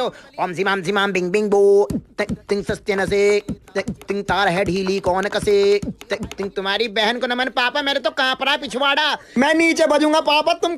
ओम जिमाम माम Bing Bing बो तिंग सस्ते नसे तिंग तार है ढीली कौन कसे तिंग तुम्हारी बहन को न मन पापा मेरे तो कांपरा पिछवाड़ा मैं नीचे बजूंगा पापा तुम